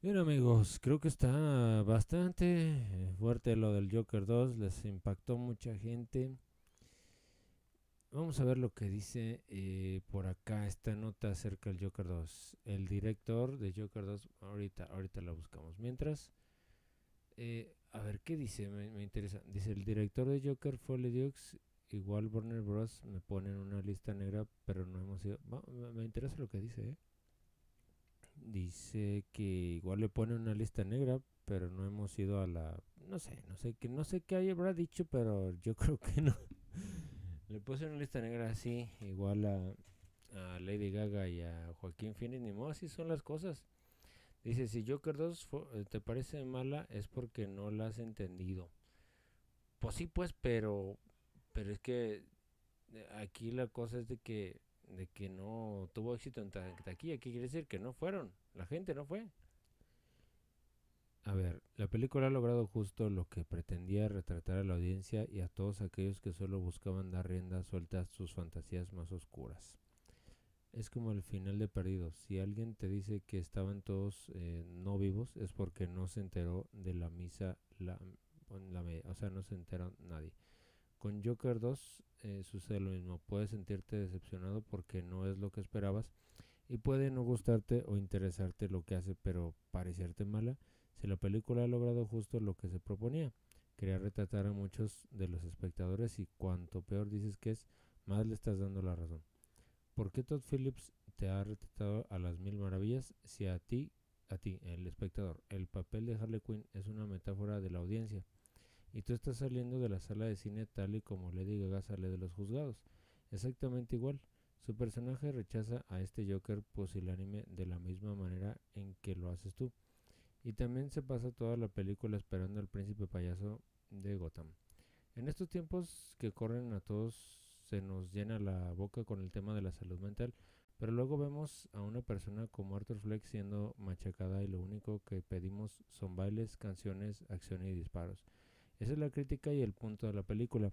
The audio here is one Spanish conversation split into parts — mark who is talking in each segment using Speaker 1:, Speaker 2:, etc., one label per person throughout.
Speaker 1: Bien amigos, creo que está bastante eh, fuerte lo del Joker 2, les impactó mucha gente. Vamos a ver lo que dice eh, por acá esta nota acerca del Joker 2. El director de Joker 2, ahorita, ahorita la buscamos. Mientras, eh, a ver qué dice, me, interesa. Dice el director de Joker, Foley igual Warner Bros. me ponen una lista negra, pero no hemos ido. me, me interesa lo que dice, eh. Dice que igual le pone una lista negra, pero no hemos ido a la... No sé, no sé, que no sé qué habrá dicho, pero yo creo que no. le puse una lista negra así, igual a, a, Lady Gaga y a Joaquín Phoenix, ni modo, así son las cosas. Dice, si Joker 2 eh, te parece mala es porque no la has entendido. Pues sí, pues, pero, pero es que eh, aquí la cosa es de que de que no tuvo éxito en taquilla. ¿Qué quiere decir? Que no fueron. La gente no fue. A ver, la película ha logrado justo lo que pretendía retratar a la audiencia y a todos aquellos que solo buscaban dar rienda suelta a sus fantasías más oscuras. Es como el final de Perdidos. Si alguien te dice que estaban todos eh, no vivos, es porque no se enteró de la misa, la, la, o sea, no se enteró nadie. Con Joker 2 eh, sucede lo mismo. Puedes sentirte decepcionado porque no es lo que esperabas y puede no gustarte o interesarte lo que hace, pero parecerte mala si la película ha logrado justo lo que se proponía. Quería retratar a muchos de los espectadores y cuanto peor dices que es, más le estás dando la razón. ¿Por qué Todd Phillips te ha retratado a las mil maravillas si a ti, a ti, el espectador, el papel de Harley Quinn es una metáfora de la audiencia? y tú estás saliendo de la sala de cine tal y como Lady Gaga sale de los juzgados. Exactamente igual. Su personaje rechaza a este Joker pusilánime de la misma manera en que lo haces tú. Y también se pasa toda la película esperando al príncipe payaso de Gotham. En estos tiempos que corren a todos se nos llena la boca con el tema de la salud mental, pero luego vemos a una persona como Arthur Fleck siendo machacada y lo único que pedimos son bailes, canciones, acción y disparos. Esa es la crítica y el punto de la película,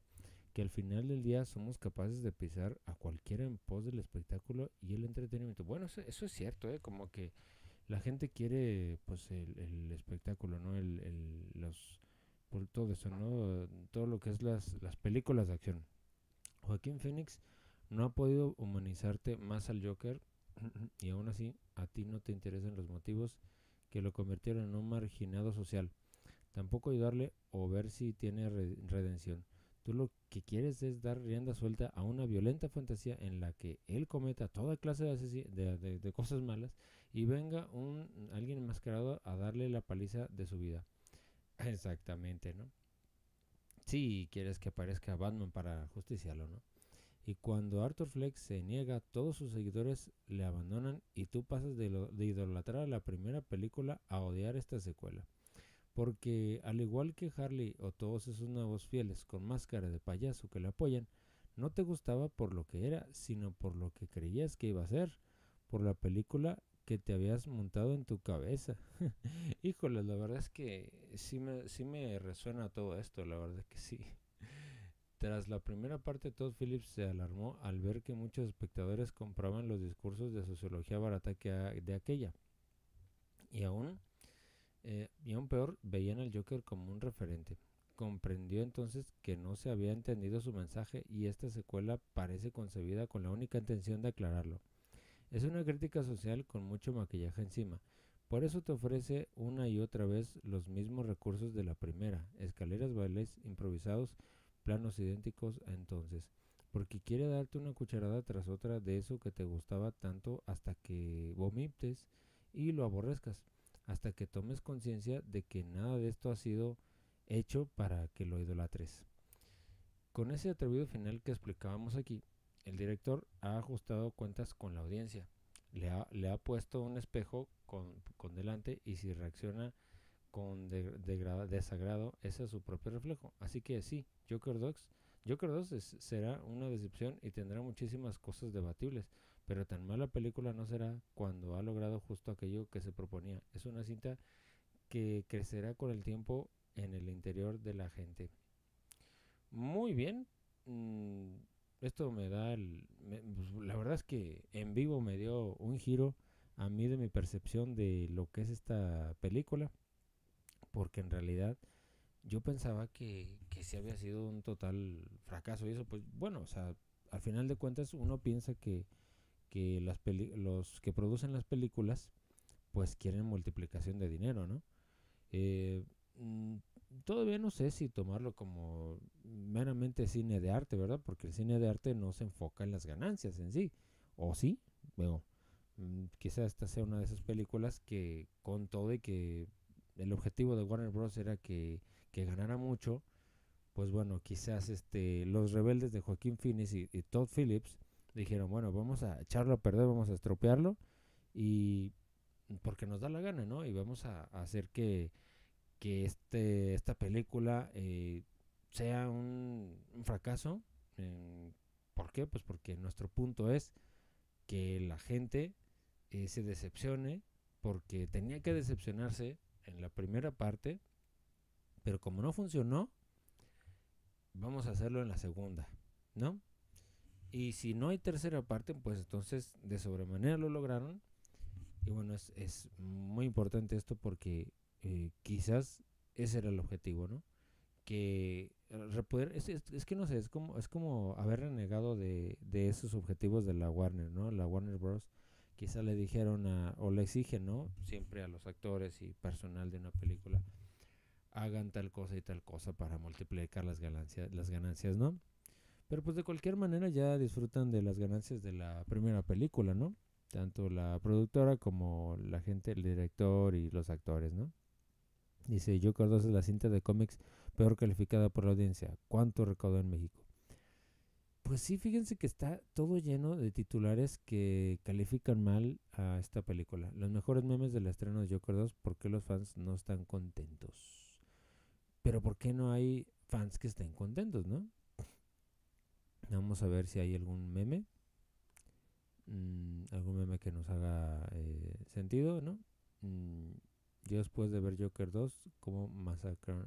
Speaker 1: que al final del día somos capaces de pisar a cualquiera en pos del espectáculo y el entretenimiento. Bueno, eso, es cierto, ¿eh? como que la gente quiere pues el, espectáculo, ¿no? El, los, por pues, todo eso, ¿no? Todo lo que es las, las películas de acción. Joaquín Phoenix no ha podido humanizarte más al Joker y aún así a ti no te interesan los motivos que lo convirtieron en un marginado social tampoco ayudarle o ver si tiene redención. Tú lo que quieres es dar rienda suelta a una violenta fantasía en la que él cometa toda clase de, cosas malas y venga un alguien enmascarado a darle la paliza de su vida. Exactamente, ¿no? sí, quieres que aparezca Batman para justiciarlo, ¿no? Y cuando Arthur Fleck se niega, todos sus seguidores le abandonan y tú pasas de, de idolatrar a la primera película a odiar esta secuela porque al igual que Harley o todos esos nuevos fieles con máscara de payaso que le apoyan, no te gustaba por lo que era, sino por lo que creías que iba a ser, por la película que te habías montado en tu cabeza. Híjole, la verdad es que sí me, sí me resuena todo esto, la verdad que sí. Tras la primera parte, Todd Phillips se alarmó al ver que muchos espectadores compraban los discursos de sociología barata de aquella. Y aún eh, y aún peor, veían al Joker como un referente. Comprendió entonces que no se había entendido su mensaje y esta secuela parece concebida con la única intención de aclararlo. Es una crítica social con mucho maquillaje encima. Por eso te ofrece una y otra vez los mismos recursos de la primera, escaleras, bailes improvisados, planos idénticos a entonces, porque quiere darte una cucharada tras otra de eso que te gustaba tanto hasta que vomites y lo aborrezcas hasta que tomes conciencia de que nada de esto ha sido hecho para que lo idolatres. Con ese atrevido final que explicábamos aquí, el director ha ajustado cuentas con la audiencia, le ha, le ha puesto un espejo con, con, delante y si reacciona con desagrado, ese es su propio reflejo. Así que sí, Joker Joker 2 será una decepción y tendrá muchísimas cosas debatibles, pero tan mala película no será cuando ha logrado justo aquello que se proponía. Es una cinta que crecerá con el tiempo en el interior de la gente. Muy bien. Mm, esto me da... El, pues, la verdad es que en vivo me dio un giro a mí de mi percepción de lo que es esta película. Porque en realidad yo pensaba que, que había sido un total fracaso. Y eso, pues bueno, o sea, al final de cuentas uno piensa que que las los que producen las películas pues quieren multiplicación de dinero, ¿no? Eh, mm, todavía no sé si tomarlo como meramente cine de arte, ¿verdad? Porque el cine de arte no se enfoca en las ganancias en sí, o sí, Bueno, mm, quizás esta sea una de esas películas que con todo y que el objetivo de Warner Bros era que, ganara mucho, pues bueno, quizás este los rebeldes de Joaquín Phoenix y Todd Phillips dijeron, bueno, vamos a echarlo a perder, vamos a estropearlo y porque nos da la gana, ¿no? Y vamos a, hacer que, que este, esta película eh, sea un, fracaso. ¿Por qué? Pues porque nuestro punto es que la gente eh, se decepcione porque tenía que decepcionarse en la primera parte, pero como no funcionó, vamos a hacerlo en la segunda, ¿no? Y si no hay tercera parte, pues entonces de sobremanera lo lograron. Y bueno, es, es muy importante esto porque eh, quizás ese era el objetivo, ¿no? Que eh, repoder, es, es, que no sé, es como, es como haber renegado de, esos objetivos de la Warner, ¿no? La Warner Bros. Quizás le dijeron o le exigen, ¿no? Siempre a los actores y personal de una película, hagan tal cosa y tal cosa para multiplicar las ganancias, las ganancias ¿no? Pero pues de cualquier manera ya disfrutan de las ganancias de la primera película, ¿no? Tanto la productora como la gente, el director y los actores, ¿no? Dice, Joker 2 es la cinta de cómics peor calificada por la audiencia. ¿Cuánto recaudó en México? Pues sí, fíjense que está todo lleno de titulares que califican mal a esta película. Los mejores memes del estreno de Joker 2, ¿por qué los fans no están contentos? Pero ¿por qué no hay fans que estén contentos, no? Vamos a ver si hay algún meme. Mm, algún meme que nos haga eh, sentido, ¿no? Mm, yo después de ver Joker 2, como masacran...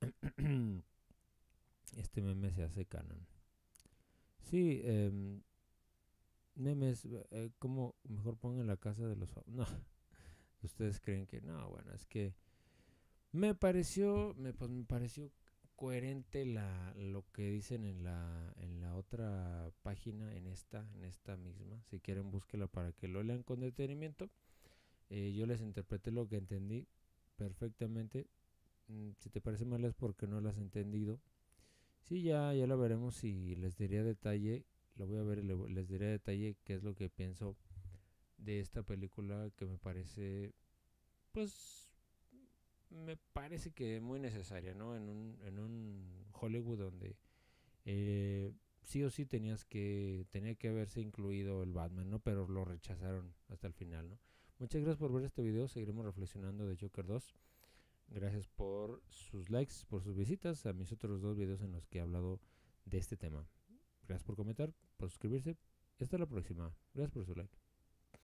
Speaker 1: este meme se hace canon. Sí, em, memes, eh, como mejor pongan la casa de los... No, ustedes creen que no, bueno, es que... Me pareció, me, pues me pareció coherente la, lo que dicen en la, en la otra página, en esta, en esta misma. Si quieren, búsquela para que lo lean con detenimiento. Eh, yo les interpreté lo que entendí perfectamente. Mm, si te parece mal es porque no lo has entendido. Sí, ya, ya lo veremos y les diré a detalle, lo voy a ver y les diré a detalle qué es lo que pienso de esta película que me parece, pues, me parece que muy necesaria, ¿no? En un, en un Hollywood donde eh, sí o sí tenías que, tenía que haberse incluido el Batman, ¿no? Pero lo rechazaron hasta el final, ¿no? Muchas gracias por ver este video, seguiremos reflexionando de Joker 2. Gracias por sus likes, por sus visitas a mis otros dos videos en los que he hablado de este tema. Gracias por comentar, por suscribirse. Hasta la próxima. Gracias por su like.